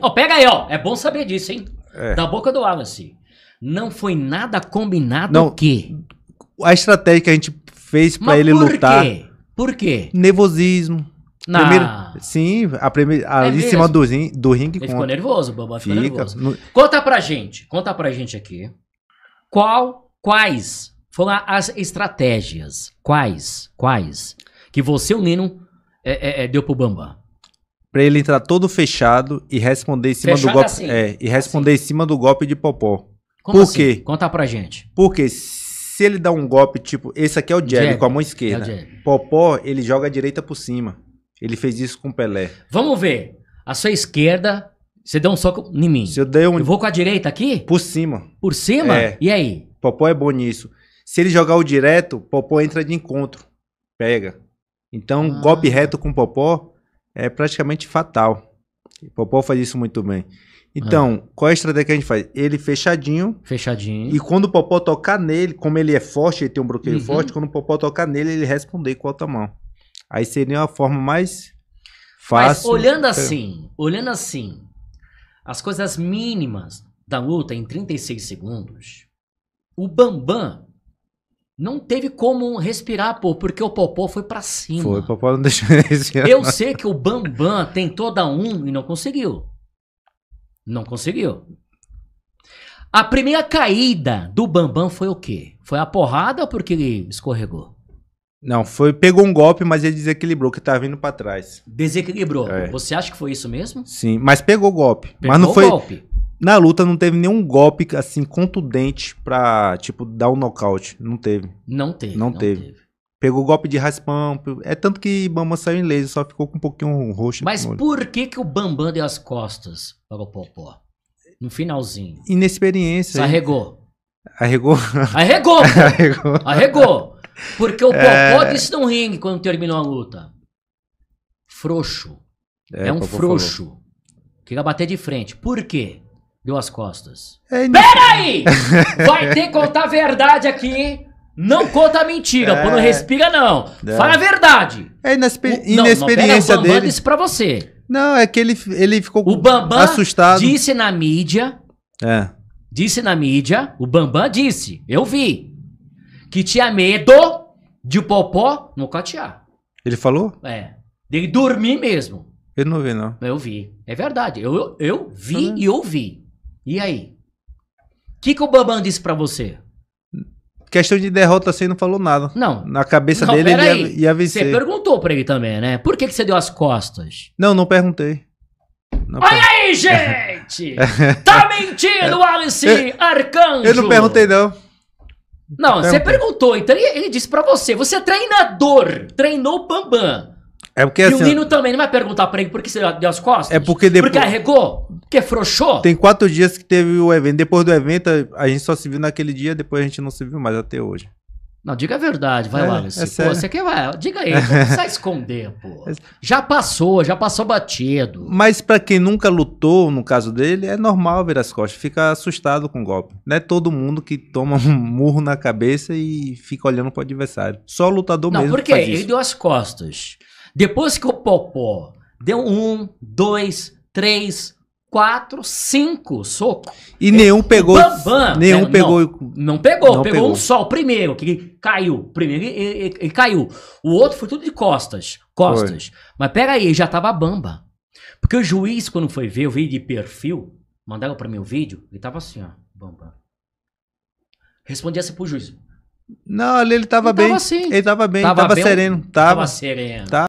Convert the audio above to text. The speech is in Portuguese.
Ó, pega aí, ó. É bom saber disso, hein? É. Da boca do Wallace. Não foi nada combinado não, que. A estratégia que a gente fez para ele por lutar. Por quê? Por quê? Nervosismo. Na... sim, a primeira, é ali em cima do, do ringue. Ele conta. ficou nervoso, Boba ficou Fica, nervoso. Conta pra gente, conta pra gente aqui. Qual, quais foram as estratégias? Quais, quais que você, o Nino, é, é, é deu pro Bambam? para ele entrar todo fechado e responder em cima fechado do golpe, assim. é, e responder assim. em cima do golpe de Popó. Como Por assim? quê? Conta pra gente. Porque se ele dá um golpe tipo, esse aqui é o Jerry com a mão esquerda. É Popó, ele joga a direita por cima. Ele fez isso com o Pelé. Vamos ver. A sua esquerda, você deu um soco em mim. Se eu dei um Eu vou com a direita aqui? Por cima. Por cima? É. E aí? Popó é bom nisso. Se ele jogar o direto, Popó entra de encontro. Pega. Então, ah. golpe reto com Popó, é praticamente fatal. O Popó faz isso muito bem. Então, ah. qual é a estratégia que a gente faz? Ele fechadinho. Fechadinho. E quando o Popó tocar nele, como ele é forte, ele tem um bloqueio uhum. forte, quando o Popó tocar nele, ele responder com a outra mão. Aí seria uma forma mais fácil. Mas olhando é. assim, olhando assim, as coisas mínimas da luta em 36 segundos, o Bambam não teve como respirar, pô, porque o Popó foi para cima. Foi, o Popó não deixou respirar. Eu sei que o Bambam tentou dar um e não conseguiu. Não conseguiu. A primeira caída do Bambam foi o quê? Foi a porrada ou porque ele escorregou? Não, foi pegou um golpe, mas ele desequilibrou que tava tá vindo para trás. Desequilibrou. É. Você acha que foi isso mesmo? Sim, mas pegou o golpe. Pegou mas não foi golpe. Na luta não teve nenhum golpe, assim, contundente pra, tipo, dar um nocaute. Não teve. Não teve. Não, não teve. teve. Pegou golpe de raspão. É tanto que Bambam saiu em laser, só ficou com um pouquinho roxo. Mas por que, que o Bambam deu as costas para o Popó? No finalzinho. Inexperiência. Arregou. Arregou. Arregou. Arregou. Arregou. Porque o Popó é... disse no ringue quando terminou a luta. Frouxo. É, é um frouxo. Falou. Queria bater de frente. Por quê? deu as costas. É Peraí! Vai ter que contar a verdade aqui. Não conta mentira, é... pô, não respira não. não. Fala a verdade. É inexper... o... não, inexperiência não, pega o dele. disse pra você. Não, é que ele, ele ficou o Bambam assustado. disse na mídia. É. Disse na mídia, o Bambam disse, eu vi, que tinha medo de o Popó nocautear. Ele falou? É. de dormir mesmo. Eu não vi, não. Eu vi. É verdade. Eu, eu, eu vi ah. e ouvi. E aí? O que, que o Bambam disse para você? Questão de derrota, você assim, não falou nada. Não. Na cabeça não, dele, ele ia, ia, vencer. Você perguntou pra ele também, né? Por que, que você deu as costas? Não, não perguntei. Não Olha per... aí, gente! tá mentindo, Alice Arcanjo! Eu não perguntei, não. Não, você perguntou, então ele, ele disse para você. Você é treinador, treinou o Bambam. É porque, assim, e o Nino também não vai perguntar pra ele por que você deu as costas. É porque depois. Porque carregou? Porque frouxou? Tem quatro dias que teve o evento. Depois do evento, a gente só se viu naquele dia, depois a gente não se viu mais até hoje. Não, diga a verdade, vai é, lá, Luci. É você que vai. Diga aí, não precisa esconder, pô. É já passou, já passou batido. Mas para quem nunca lutou, no caso dele, é normal ver as costas, fica assustado com o golpe. Não é todo mundo que toma um murro na cabeça e fica olhando pro adversário. Só o lutador não, mesmo. Não, porque ele deu as costas. Depois que o Popó deu um, dois, três, quatro, cinco socos. E nenhum pegou. Bam, bam. Nenhum pegou. Não, não pegou, não pegou, um só, o primeiro, que caiu. Primeiro e, e, e caiu. O outro foi tudo de costas. Costas. Foi. Mas aí, já tava bamba. Porque o juiz, quando foi ver eu vídeo de perfil, mandaram para mim o vídeo, ele tava assim, ó, bamba. Respondia assim pro juiz. Não, ali ele tava ele bem. Tava assim. Ele tava bem, tava, tava bem, sereno. Tava, tava sereno. Tava. Tá.